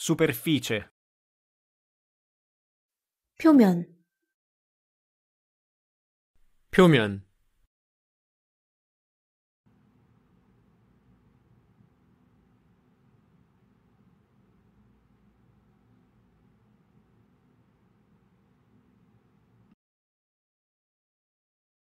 superficie 표면 표면